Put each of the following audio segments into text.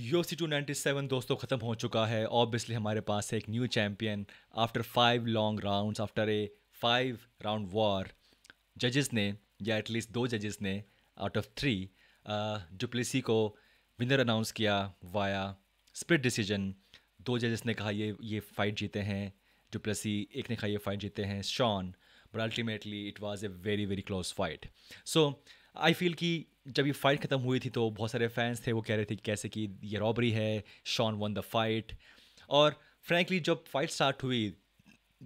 C to ninety seven दोस्तों ख़त्म हो चुका है ऑब्वियसली हमारे पास है एक new champion after five long rounds after a five round war जजेस ने या एटलीस्ट दो जजेस ने आउट ऑफ थ्री डुप्लिसी को विनर अनाउंस किया वाया स्प्लिट डिसीजन दो जजेस ने कहा ये ये फाइट जीते हैं डुप्लेसी एक ने कहा ये फाइट जीते हैं Sean but ultimately it was a very very close fight so I feel कि जब ये फाइट ख़त्म हुई थी तो बहुत सारे फैंस थे वो कह रहे थे कैसे कि ये रॉबरी है शॉन वन द फाइट और फ्रैंकली जब फाइट स्टार्ट हुई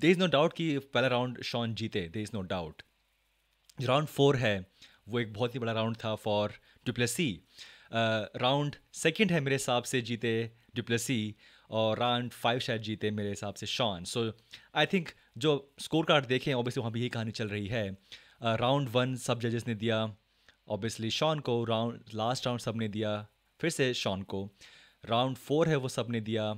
दे इज़ नो डाउट कि पहला राउंड शॉन जीते there is no doubt round four है वो एक बहुत ही बड़ा राउंड था फॉर डुप्लेसी राउंड सेकेंड है मेरे हिसाब से जीते डुप्लेसी और राउंड फाइव शायद जीते मेरे हिसाब से शॉन सो आई थिंक जो स्कोर कार्ड देखें ऑब्वियसली वहाँ भी यही कहानी चल रही है राउंड uh, वन सब जजेस ने दिया ऑब्वियसली शॉन को राउंड लास्ट राउंड सब ने दिया फिर से शॉन को राउंड फोर है वो सब ने दिया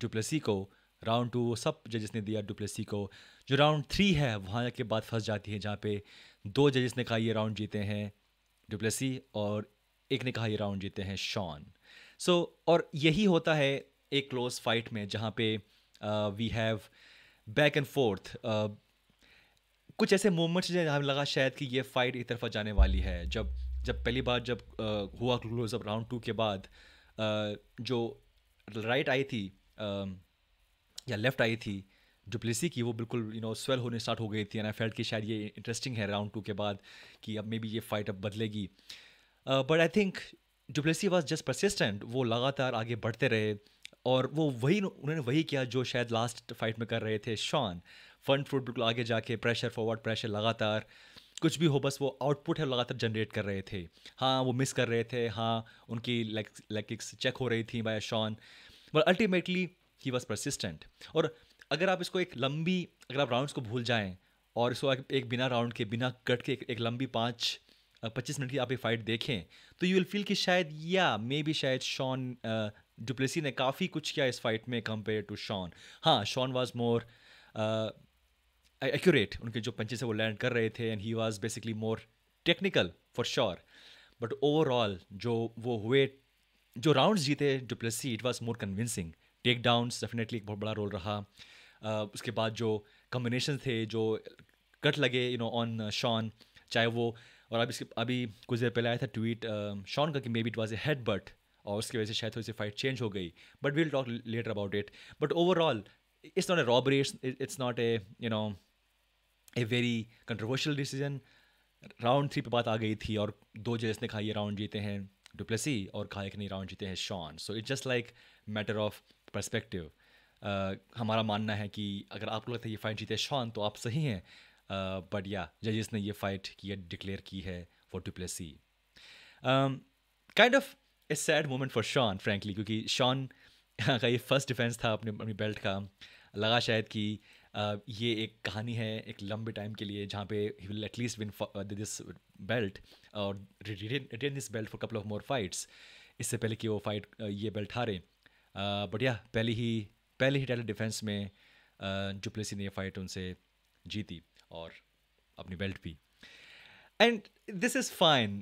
डुप्लेसी को राउंड टू वो सब जजेस ने दिया डुप्लेसी को जो राउंड थ्री है वहाँ के बाद फंस जाती है जहाँ पे दो जजेस ने कहा ये राउंड जीते हैं डुप्लेसी और एक ने कहा ये राउंड जीते हैं शॉन सो so, और यही होता है एक क्लोज फाइट में जहाँ पे we have back and forth कुछ ऐसे मोमेंट्स जो हमें लगा शायद कि ये फाइट एक तरफा जाने वाली है जब जब पहली बार जब आ, हुआ अप राउंड टू के बाद आ, जो राइट आई थी आ, या लेफ्ट आई थी डुप्लेसी की वो बिल्कुल यू नो स्वेल होने स्टार्ट हो गई थी एंड आई फेल्ट कि शायद ये इंटरेस्टिंग है राउंड टू के बाद कि अब मे बी ये फाइट अब बदलेगी but I think Du Plessis was just persistent वो लगातार आगे बढ़ते रहे और वो वही उन्होंने वही किया जो शायद लास्ट फाइट में कर रहे थे शॉन फन फ्रूट बिल्कुल आगे जाके प्रेशर फॉरवर्ड प्रेशर लगातार कुछ भी हो बस वो आउटपुट है लगातार जनरेट कर रहे थे हाँ वो मिस कर रहे थे हाँ उनकी लेग किक्स चेक हो रही थी by Sean but ultimately he was persistent और अगर आप इसको एक लंबी अगर आप राउंड्स को भूल जाएं और इसको एक बिना राउंड के बिना कट के एक, एक लंबी पाँच पच्चीस मिनट की आप ये फाइट देखें तो यू विल फील कि शायद या मे बी शायद शॉन डुप्लेसी ने काफ़ी कुछ किया इस फाइट में कंपेयर टू शॉन हाँ शॉन वाज मोर एक्यूरेट उनके जो पंचे है वो लैंड कर रहे थे and he was basically more technical for sure but overall जो वो हुए जो राउंड्स जीते Du Plessis it was more convincing takedowns definitely एक बहुत बड़ा रोल रहा uh, उसके बाद जो कम्बिनेशन थे जो कट लगे यू नो ऑन शॉन चाहे वो और अब इसके अभी कुछ देर पहले आया था ट्वीट शॉन um, का कि maybe it was a headbutt और उसकी वजह से शायद थोड़ी सी फाइट चेंज हो गई but we'll talk later about it but overall it's not a robbery it's not a you know a very controversial decision round three पे बात आ गई थी और दो जजेस ने कहा ये राउंड जीते हैं डुप्लेसी और कहा एक नहीं राउंड जीते हैं Sean so it's just like matter of perspective हमारा मानना है कि अगर आपको लगता है ये फाइट जीते शॉन तो आप सही हैं बट या जजेस ने ये फाइट की डिक्लेयर की है for Du Plessis kind of a sad moment for Sean frankly क्योंकि शॉन का ये फर्स्ट डिफेंस था अपने अपनी बेल्ट का लगा शायद कि ये एक कहानी है एक लंबे टाइम के लिए जहाँ पे he will at least win this belt और retain this belt for couple of more fights इससे पहले कि वो फाइट ये बेल्ट हारे बट या पहले ही पहले ही टाइटल डिफेंस में जो प्लेसी ने फाइट उनसे जीती और अपनी बेल्ट भी एंड दिस इज़ फाइन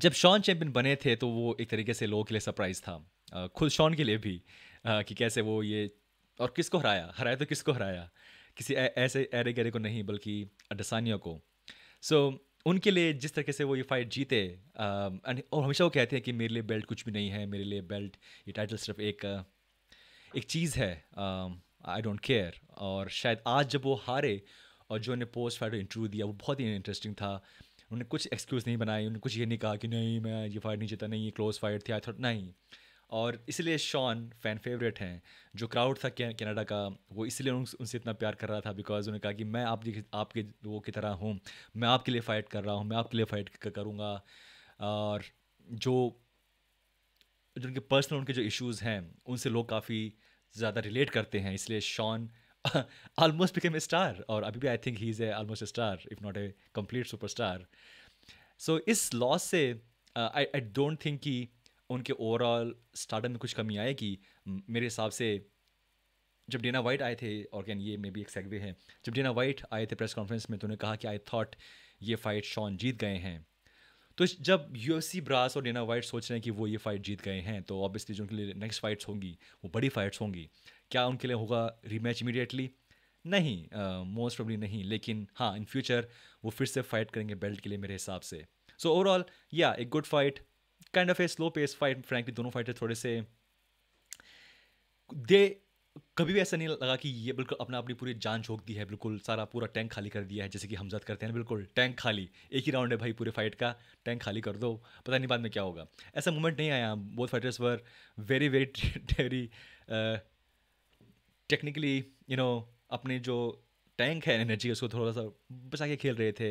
जब शॉन चैम्पियन बने थे तो वो एक तरीके से लोगों के लिए सरप्राइज था खुद शॉन के लिए भी कि कैसे वो ये और किसको हराया हराया तो किसको हराया किसी ऐसे एरे गहरे को नहीं बल्कि अडसानियों को सो so, उनके लिए जिस तरीके से वो ये फाइट जीते और हमेशा वो कहते हैं कि मेरे लिए बेल्ट कुछ भी नहीं है मेरे लिए बेल्ट ये टाइटल सिर्फ एक एक चीज़ है आई डोंट केयर और शायद आज जब वो हारे और जो उन्हें पोस्ट फाइट इंटरव्यू दिया वो बहुत ही इंटरेस्टिंग था उन्होंने कुछ एक्सक्यूज़ नहीं बनाई उन्होंने कुछ ये नहीं कहा कि नहीं मैं ये फाइट नहीं जीता नहीं ये क्लोज फाइट थी आई थॉट नहीं और इसलिए शॉन फैन फेवरेट हैं जो क्राउड था कनाडा का वो इसलिए उन, उनसे इतना प्यार कर रहा था बिकॉज उन्होंने कहा कि मैं आप आपके वो की तरह हूँ मैं आपके लिए फ़ाइट कर रहा हूँ मैं आपके लिए फ़ाइट करूँगा और जो जो उनके पर्सनल उनके जो इश्यूज़ हैं उनसे लोग काफ़ी ज़्यादा रिलेट करते हैं इसलिए Sean almost became a star और अभी भी I think he is a almost star if not a super star so इस लॉस से आई आई डोंट थिंक कि उनके ओवरऑल स्टार्टअप में कुछ कमी आएगी मेरे हिसाब से जब डेना वाइट आए थे और कैन ये मे बी एक सेगवे है जब डेना वाइट आए थे प्रेस कॉन्फ्रेंस में तो उन्होंने कहा कि आई थॉट ये फाइट शॉन जीत गए हैं तो जब यू सी ब्रास और डेना वाइट सोच रहे हैं कि वो ये फाइट जीत गए हैं तो ऑब्वियसली जो उनके लिए नेक्स्ट फाइट्स होंगी वो बड़ी फाइट्स होंगी क्या उनके लिए होगा रीमैच इमीडिएटली नहीं मोस्ट uh, प्रॉब्ली नहीं लेकिन हाँ इन फ्यूचर वो फिर से फाइट करेंगे बेल्ट के लिए मेरे हिसाब से सो ओवरऑल या एक good fight kind of a slow pace fight frankly दोनों फाइटर थोड़े से दे कभी भी ऐसा नहीं लगा कि ये बिल्कुल अपना अपनी पूरी जान झोंक दी है बिल्कुल सारा पूरा टैंक खाली कर दिया है जैसे कि हमजद करते हैं बिल्कुल टैंक खाली एक ही राउंड है भाई पूरे फाइट का टैंक खाली कर दो पता नहीं बाद में क्या होगा ऐसा मोमेंट नहीं आया both fighters were very very very technically you know अपने जो टैंक है एनर्जी उसको थोड़ा सा बचा के खेल रहे थे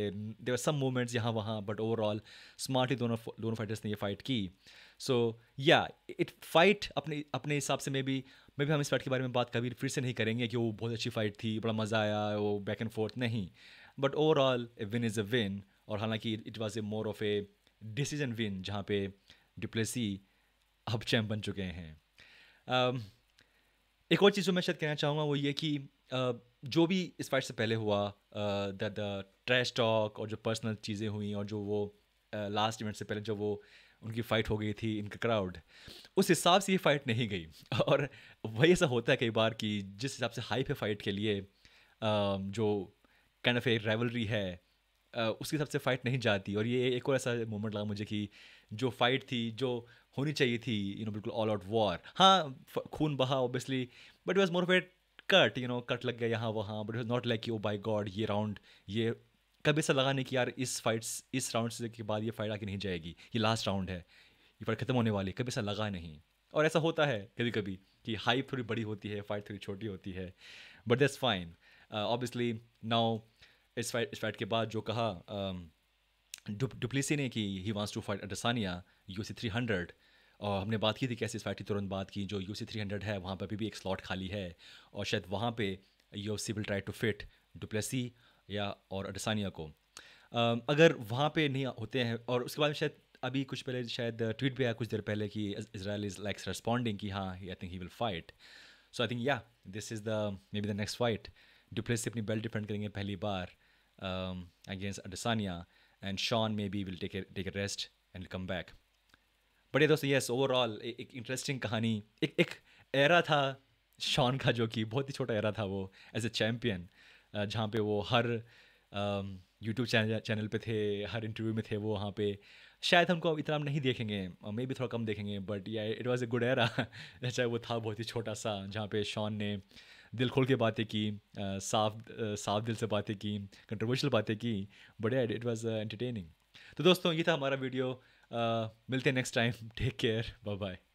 देर सम मोमेंट्स यहाँ वहाँ बट ओवरऑल स्मार्टली दोनों दोनों फाइटर्स ने ये फाइट की सो या इट फाइट अपने अपने हिसाब से मे बी मे भी हम इस फाइट के बारे में बात कभी फिर से नहीं करेंगे कि वो बहुत अच्छी फाइट थी बड़ा मज़ा आया वो बैक एंड फोर्थ नहीं but overall a win is a win और हालांकि it was a more of a decision win जहाँ पे डिप्लेसी अब चैम बन चुके हैं uh, एक और चीज़ जो मैं शायद कहना चाहूँगा वो ये कि uh, जो भी इस फाइट से पहले हुआ द ट्रैश टॉक और जो पर्सनल चीज़ें हुई और जो वो लास्ट uh, इवेंट से पहले जो वो उनकी फ़ाइट हो गई थी इनका क्राउड उस हिसाब से ये फ़ाइट नहीं गई और वही ऐसा होता है कई बार कि जिस हिसाब से हाइप है फाइट के लिए जो काइंड ऑफ ए राइवलरी है उसके हिसाब से फ़ाइट नहीं जाती और ये एक और ऐसा मोमेंट लगा मुझे कि जो फ़ाइट थी जो होनी चाहिए थी यू नो बिल्कुल ऑल आउट वॉर हाँ खून बहा obviously but was more of cut you know cut लग गया यहाँ वहाँ but was not like you by god ये राउंड ये कभी ऐसा लगा नहीं कि यार इस फाइट इस राउंड से के बाद ये फाइट आगे नहीं जाएगी ये लास्ट राउंड है ये फाइट ख़त्म होने वाली कभी ऐसा लगा नहीं और ऐसा होता है कभी कभी कि हाइप थोड़ी बड़ी होती है फाइट थोड़ी छोटी होती है but that's fine obviously now इस फाइट इस फाइट के बाद जो कहा डुप्लीसी um, ने कि he wants to fight Adesanya you see three hundred और हमने बात की थी कैसे इस फाइट की तुरंत बात की जो यू सी थ्री हंड्रेड है वहाँ पर अभी भी एक स्लॉट खाली है और शायद वहाँ पे you see will try to fit du Plessis या और अडसानिया को अगर वहाँ पे नहीं होते हैं और उसके बाद शायद अभी कुछ पहले शायद ट्वीट भी आया कुछ देर पहले कि इसराइल इज़ लाइक्स रेस्पॉन्डिंग कि हाँ I think he will fight so I think yeah this is the maybe the next fight से अपनी बेल्ट डिफेंड करेंगे पहली बार against Adesanya and Sean maybe will take take a rest and come back but ये दोस्तों yes overall एक interesting कहानी एक एक एरा था शॉन का जो कि बहुत ही छोटा एरा था वो एज ए चैम्पियन जहाँ पे वो हर यूट्यूब चैनल चैनल पे थे हर इंटरव्यू में थे वो वहाँ पे शायद हमको अब इतना हम नहीं देखेंगे मे भी थोड़ा कम देखेंगे but yeah it was a good era चाहे वो था बहुत ही छोटा सा जहाँ पे शॉन ने दिल खोल के बातें की साफ साफ दिल से बातें की कंट्रोवर्शियल बातें की but yeah it was entertaining तो दोस्तों ये था हमारा वीडियो मिलते हैं next time take care bye bye